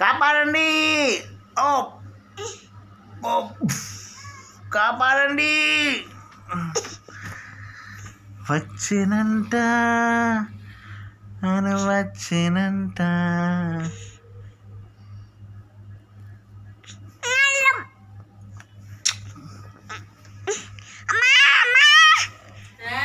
కాపాడండి ఓ కాపాడండి వచ్చినంట నేను వచ్చినంట